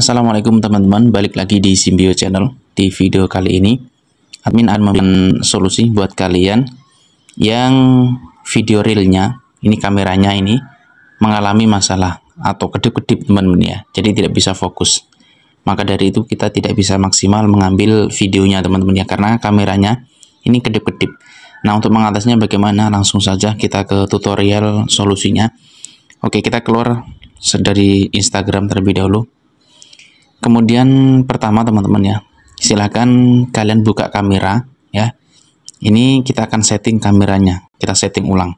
Assalamualaikum teman-teman, balik lagi di Simbio Channel. Di video kali ini, admin akan memberikan solusi buat kalian yang video realnya, ini kameranya ini mengalami masalah atau kedip-kedip teman-teman ya, jadi tidak bisa fokus. Maka dari itu kita tidak bisa maksimal mengambil videonya teman-teman ya, karena kameranya ini kedip-kedip. Nah untuk mengatasinya bagaimana? Langsung saja kita ke tutorial solusinya. Oke kita keluar dari Instagram terlebih dahulu kemudian pertama teman-teman ya silahkan kalian buka kamera ya ini kita akan setting kameranya kita setting ulang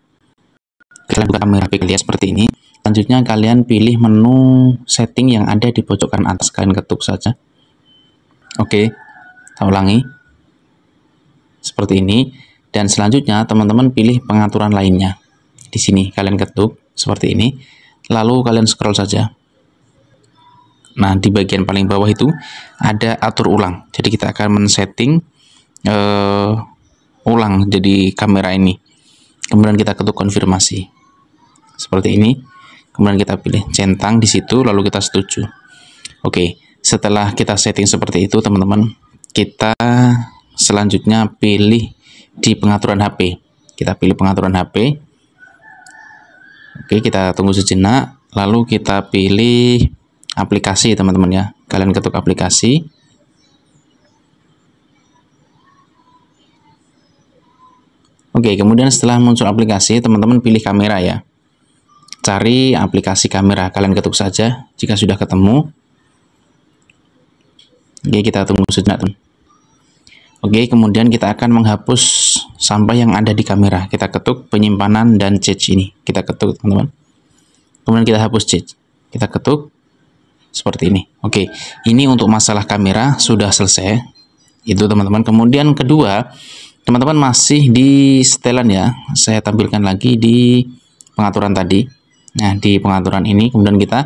kalian buka kamera pilih seperti ini selanjutnya kalian pilih menu setting yang ada di pojok kanan atas kalian ketuk saja oke kita ulangi seperti ini dan selanjutnya teman-teman pilih pengaturan lainnya di sini kalian ketuk seperti ini lalu kalian scroll saja Nah, di bagian paling bawah itu ada atur ulang. Jadi kita akan men-setting uh, ulang jadi kamera ini. Kemudian kita ketuk konfirmasi. Seperti ini. Kemudian kita pilih centang di situ lalu kita setuju. Oke, setelah kita setting seperti itu, teman-teman, kita selanjutnya pilih di pengaturan HP. Kita pilih pengaturan HP. Oke, kita tunggu sejenak lalu kita pilih aplikasi teman-teman ya kalian ketuk aplikasi oke kemudian setelah muncul aplikasi teman-teman pilih kamera ya cari aplikasi kamera kalian ketuk saja jika sudah ketemu oke kita tunggu sejenak teman oke kemudian kita akan menghapus sampah yang ada di kamera kita ketuk penyimpanan dan cek ini kita ketuk teman-teman kemudian kita hapus cek. kita ketuk seperti ini oke ini untuk masalah kamera sudah selesai itu teman-teman kemudian kedua teman-teman masih di setelan ya saya tampilkan lagi di pengaturan tadi nah di pengaturan ini kemudian kita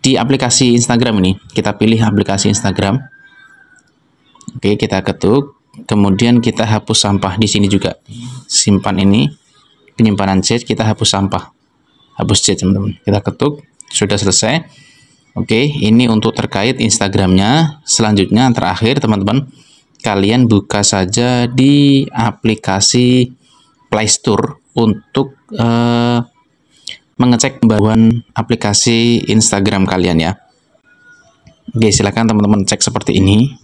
di aplikasi Instagram ini kita pilih aplikasi Instagram oke kita ketuk kemudian kita hapus sampah di sini juga simpan ini penyimpanan chat kita hapus sampah hapus chat teman-teman kita ketuk sudah selesai Oke, ini untuk terkait Instagramnya. Selanjutnya terakhir teman-teman, kalian buka saja di aplikasi Play Store untuk uh, mengecek pembawaan aplikasi Instagram kalian ya. Oke, silakan teman-teman cek seperti ini.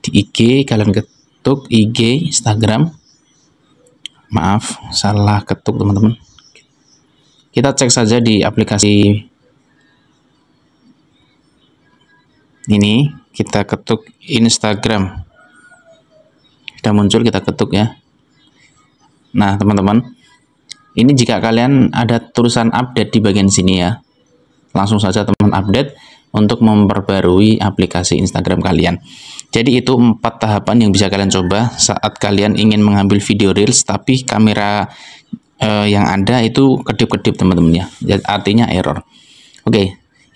Di IG kalian ketuk IG Instagram. Maaf, salah ketuk teman-teman. Kita cek saja di aplikasi ini kita ketuk Instagram sudah muncul kita ketuk ya nah teman-teman ini jika kalian ada tulisan update di bagian sini ya langsung saja teman update untuk memperbarui aplikasi Instagram kalian jadi itu empat tahapan yang bisa kalian coba saat kalian ingin mengambil video Reels tapi kamera eh, yang ada itu kedip-kedip teman-teman ya artinya error oke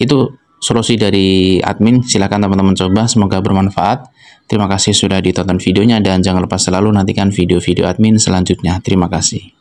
itu solusi dari admin. Silahkan teman-teman coba, semoga bermanfaat. Terima kasih sudah ditonton videonya dan jangan lupa selalu nantikan video-video admin selanjutnya. Terima kasih.